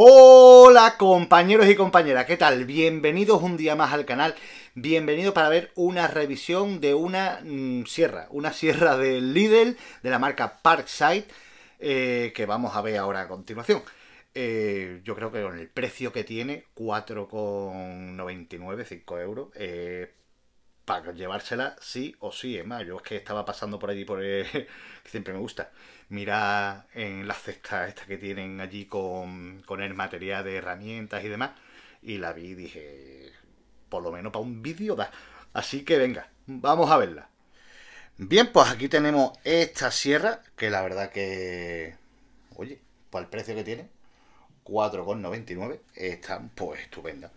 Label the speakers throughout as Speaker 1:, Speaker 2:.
Speaker 1: Hola compañeros y compañeras, ¿qué tal? Bienvenidos un día más al canal, bienvenidos para ver una revisión de una mm, sierra, una sierra de Lidl de la marca Parkside eh, que vamos a ver ahora a continuación. Eh, yo creo que con el precio que tiene, 4,99, 5 euros, eh, para llevársela sí o sí. Es más, yo es que estaba pasando por allí, por siempre me gusta, mira en las cestas estas que tienen allí con, el material de herramientas y demás. Y la vi y dije, por lo menos para un vídeo da. Así que venga, vamos a verla. Bien, pues aquí tenemos esta sierra, que la verdad que... Oye, por el precio que tiene, 4,99, está pues estupenda.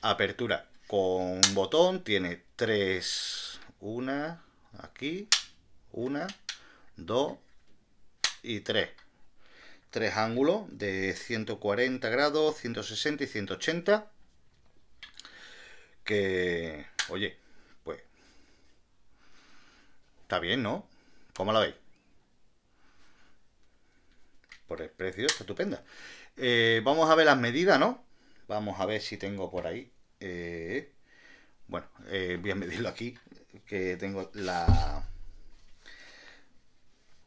Speaker 1: Apertura con un botón, tiene tres, una, aquí, una, dos y tres. Tres ángulos de 140 grados, 160 y 180. Que, oye, pues, está bien, ¿no? ¿Cómo la veis? Por el precio está estupenda. Eh, vamos a ver las medidas, ¿no? Vamos a ver si tengo por ahí eh, bueno, bien eh, voy a medirlo aquí, que tengo la...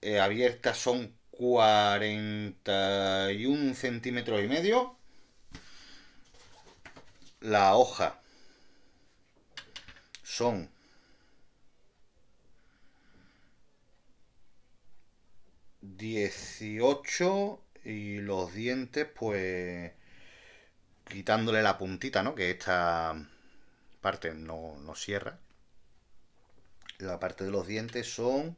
Speaker 1: Eh, abierta son un centímetro y medio. La hoja son dieciocho y los dientes pues quitándole la puntita, ¿no? Que esta parte no, cierra. La parte de los dientes son...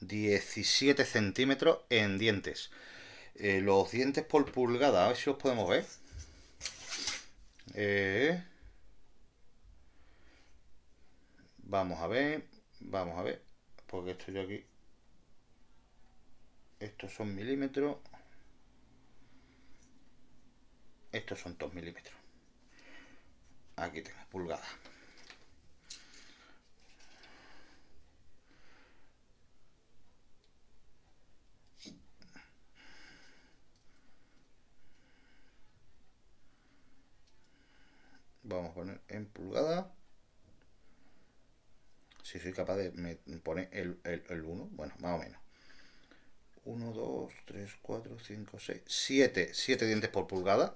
Speaker 1: 17 centímetros en dientes. Eh, los dientes por pulgada, a ver si os podemos ver. Eh, vamos a ver, vamos a ver, porque esto yo aquí... Estos son milímetros estos son 2 milímetros aquí tengo pulgada vamos a poner en pulgada si soy capaz de poner el, el 1 bueno más o menos 1, 2, 3, 4, 5, 6, 7 7 dientes por pulgada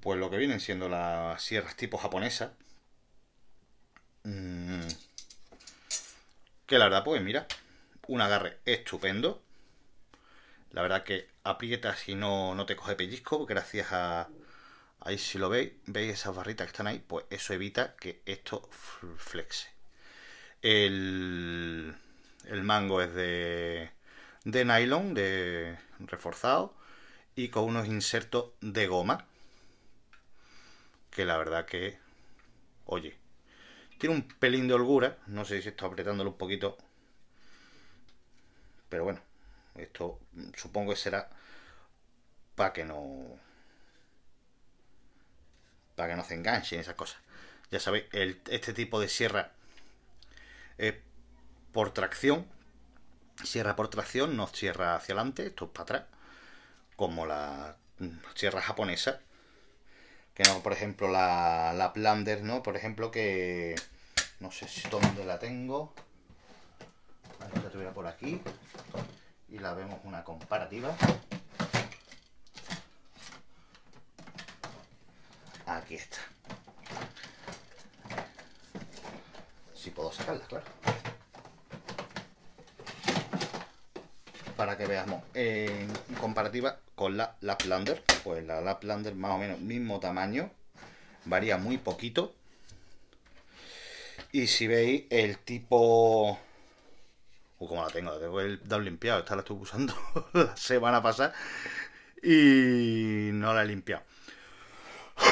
Speaker 1: pues lo que vienen siendo las sierras tipo japonesa. Mm. Que la verdad, pues mira, un agarre estupendo. La verdad que aprieta si no, te coge pellizco, gracias a... Ahí si lo veis, veis esas barritas que están ahí, pues eso evita que esto flexe. El, el mango es de, de nylon, de reforzado y con unos insertos de goma que la verdad que oye tiene un pelín de holgura no sé si estoy apretándolo un poquito pero bueno esto supongo que será para que no para que no se enganchen esas cosas ya sabéis este tipo de sierra es por tracción sierra por tracción no cierra hacia adelante esto es para atrás como la sierra japonesa, que no, por ejemplo, la, la ¿no? Por ejemplo, que no sé si dónde la tengo. si la tuviera por aquí. Y la vemos una comparativa. Aquí está. Si puedo sacarla, claro. para que veamos, en comparativa con la Laplander, pues la Laplander más o menos mismo tamaño, varía muy poquito. Y si veis el tipo... o uh, como la tengo, la tengo el limpiado, esta la estoy usando la semana pasada y no la he limpiado.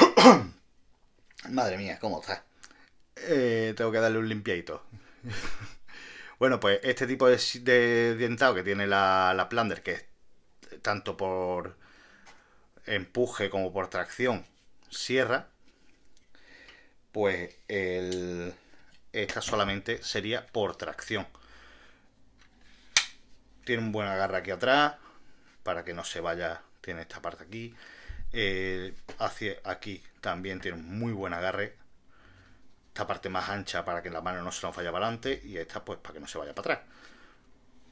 Speaker 1: Madre mía, ¿cómo está? Eh, tengo que darle un limpiadito. Bueno, pues este tipo de, dientado que tiene la, la que es tanto por empuje como por tracción, sierra, pues esta solamente sería por tracción. Tiene un buen agarre aquí atrás para que no se vaya. Tiene esta parte aquí. Eh, hacia aquí también tiene un muy buen agarre esta parte más ancha para que la mano no se la vaya para adelante y esta pues para que no se vaya para atrás.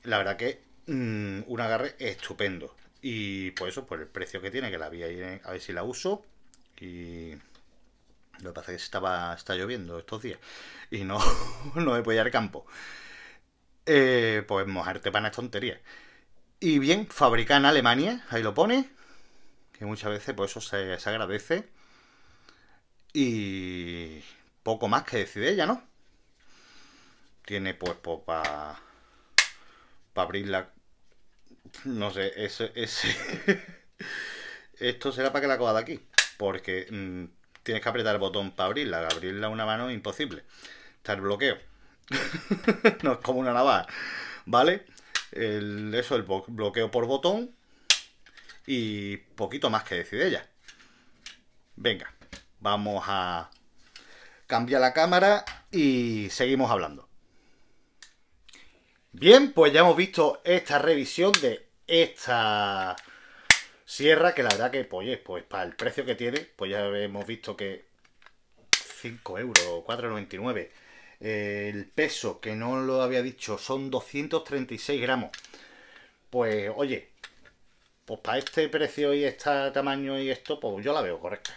Speaker 1: La verdad que mm, un agarre estupendo. Y por pues, eso, por el precio que tiene, que la vi ahí, a ver si la uso. Y lo que pasa es que estaba, está lloviendo estos días y no, no me al campo. Eh, pues mojarte para tontería. Y bien, fabricada en Alemania, ahí lo pone, que muchas veces por pues, eso se, se agradece. Y poco más que decide ella, ¿no? Tiene pues para pues, pa abrirla. No sé, ese... Esto será para que la coja de aquí, porque mm, tienes que apretar el botón para abrirla. Abrirla una mano es imposible. Está el bloqueo. no es como una navaja, ¿vale? El, eso, el bloqueo por botón y poquito más que decide ella. Venga, vamos a cambia la cámara y seguimos hablando. Bien, pues ya hemos visto esta revisión de esta sierra, que la verdad que, pues, pues para el precio que tiene, pues ya hemos visto que 5 euros, 4,99. el peso, que no lo había dicho, son 236 gramos. Pues, oye, pues para este precio y este tamaño y esto, pues yo la veo correcta.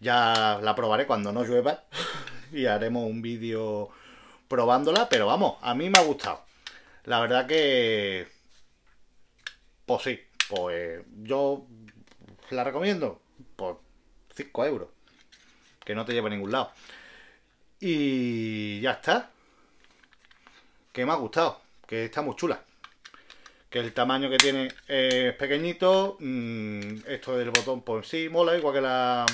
Speaker 1: Ya la probaré cuando no llueva y haremos un vídeo probándola, pero vamos, a mí me ha gustado. La verdad que... Pues sí, pues yo la recomiendo por 5 euros, que no te lleva a ningún lado. Y ya está. Que me ha gustado, que está muy chula. Que el tamaño que tiene es pequeñito. Mm, esto del botón, por pues sí, mola, igual que la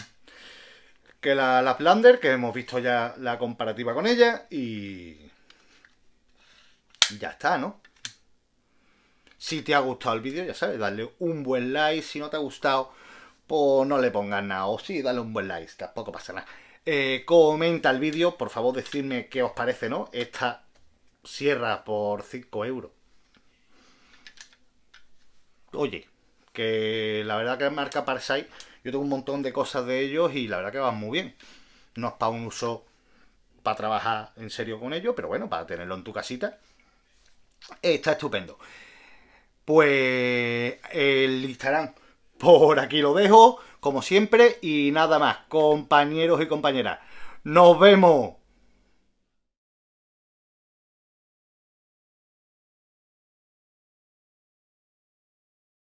Speaker 1: que la Laplander, que hemos visto ya la comparativa con ella y ya está, ¿no? Si te ha gustado el vídeo, ya sabes, darle un buen like. Si no te ha gustado, pues no le pongas nada. O si dale un buen like, tampoco pasa nada. Eh, comenta el vídeo, por favor, decidme qué os parece, ¿no? Esta sierra por 5 euros. Oye, que la verdad que es marca Parsai, yo tengo un montón de cosas de ellos y la verdad que van muy bien. No es para un uso para trabajar en serio con ellos, pero bueno, para tenerlo en tu casita. Está estupendo. Pues el Instagram por aquí lo dejo, como siempre, y nada más, compañeros y compañeras. ¡Nos vemos!